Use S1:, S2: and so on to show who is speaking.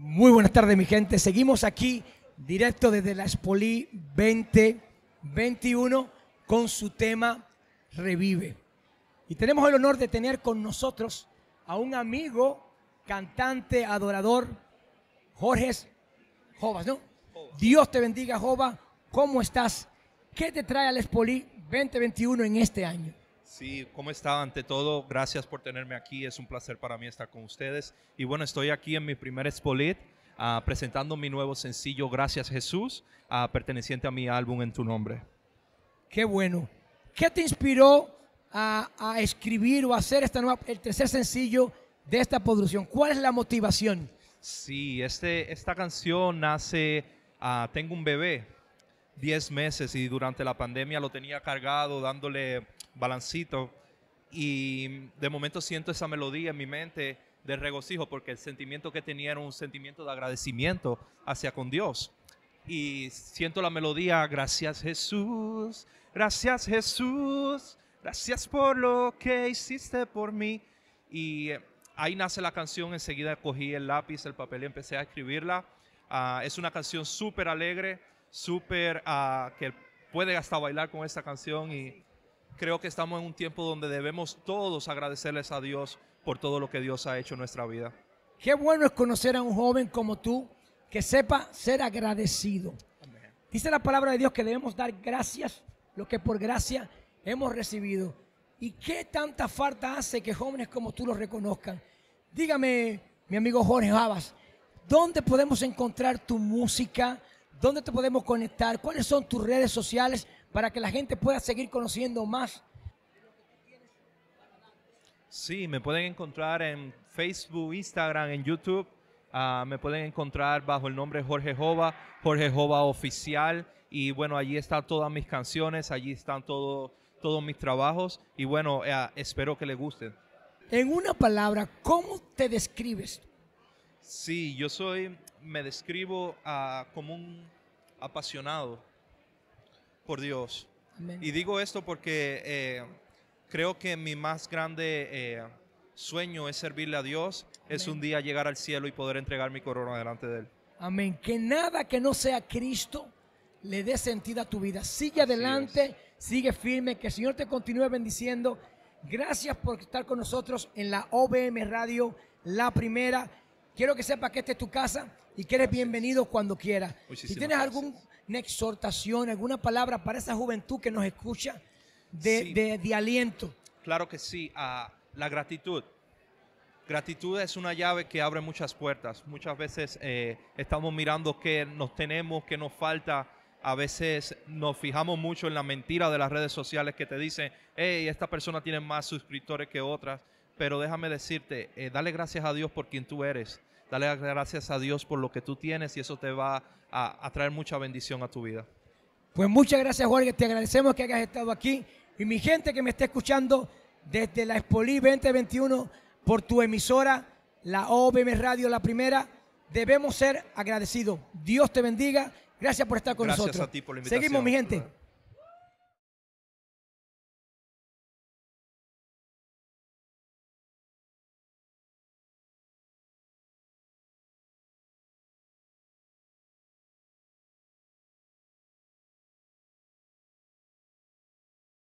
S1: Muy buenas tardes, mi gente. Seguimos aquí directo desde la veinte 2021 con su tema Revive. Y tenemos el honor de tener con nosotros a un amigo, cantante, adorador, Jorge Jovas, ¿no? Dios te bendiga, Jova. ¿Cómo estás? ¿Qué te trae al Espolí 2021 en este año?
S2: Sí, ¿cómo está? Ante todo, gracias por tenerme aquí. Es un placer para mí estar con ustedes. Y bueno, estoy aquí en mi primer Spolit ah, presentando mi nuevo sencillo Gracias Jesús, ah, perteneciente a mi álbum En Tu Nombre. Qué bueno. ¿Qué te inspiró
S1: a, escribir o hacer esta nueva, el tercer sencillo de esta producción? ¿Cuál es la motivación?
S2: Sí, este, esta canción nace, ah, tengo un bebé, 10 meses, y durante la pandemia lo tenía cargado dándole balancito, y de momento siento esa melodía en mi mente de regocijo, porque el sentimiento que tenía era un sentimiento de agradecimiento hacia con Dios. Y siento la melodía, gracias Jesús, gracias Jesús, gracias por lo que hiciste por mí. Y eh, ahí nace la canción, enseguida cogí el lápiz, el papel y empecé a escribirla. Ah, es una canción súper alegre, súper ah, que puede hasta bailar con esta canción y creo que estamos en un tiempo donde debemos todos agradecerles a Dios por todo lo que Dios ha hecho en nuestra vida.
S1: Qué bueno es conocer a un joven como tú que sepa ser agradecido. Dice la palabra de Dios que debemos dar gracias lo que por gracia hemos recibido. ¿Y qué tanta falta hace que jóvenes como tú lo reconozcan? Dígame, mi amigo Jorge Javas, ¿dónde podemos encontrar tu música? ¿Dónde te podemos conectar? ¿Cuáles son tus redes sociales? para que la gente pueda seguir conociendo más.
S2: Sí, me pueden encontrar en Facebook, Instagram, en YouTube. Ah, me pueden encontrar bajo el nombre Jorge Jova, Jorge Jova Oficial. Y bueno, allí están todas mis canciones, allí están todo, todos mis trabajos. Y bueno, eh, espero que les gusten.
S1: En una palabra, ¿cómo te describes?
S2: Sí, yo soy, me describo ah, como un apasionado por Dios. Y digo esto porque eh, creo que mi más grande eh, sueño es servirle a Dios, es un día llegar al cielo y poder entregar mi corona delante de Él.
S1: Amén. Que nada que no sea Cristo le dé sentido a tu vida. Sigue adelante, sigue firme, que el Señor te continúe bendiciendo. Gracias por estar con nosotros en la OBM Radio, la primera. Quiero que sepas que esta es tu casa y que eres bienvenido cuando quieras. si tienes alguna exhortación, alguna palabra para esa juventud que nos escucha de, de,
S2: aliento. Claro que sí, la gratitud. Gratitud es una llave que abre muchas puertas. Muchas veces eh, estamos mirando qué nos tenemos, qué nos falta. A veces nos fijamos mucho en la mentira de las redes sociales que te dicen, hey, esta persona tiene más suscriptores que otras. Pero déjame decirte, eh, dale gracias a Dios por quien tú eres. Dale gracias a Dios por lo que tú tienes y eso te va a, traer mucha bendición a tu vida.
S1: Pues muchas gracias, Jorge. Te agradecemos que hayas estado aquí. Y mi gente que me está escuchando desde la Expolí 2021 por tu emisora, la OBM Radio, la primera, debemos ser agradecidos. Dios te bendiga. Gracias por estar con nosotros. Gracias a ti por la invitación. Seguimos, mi gente.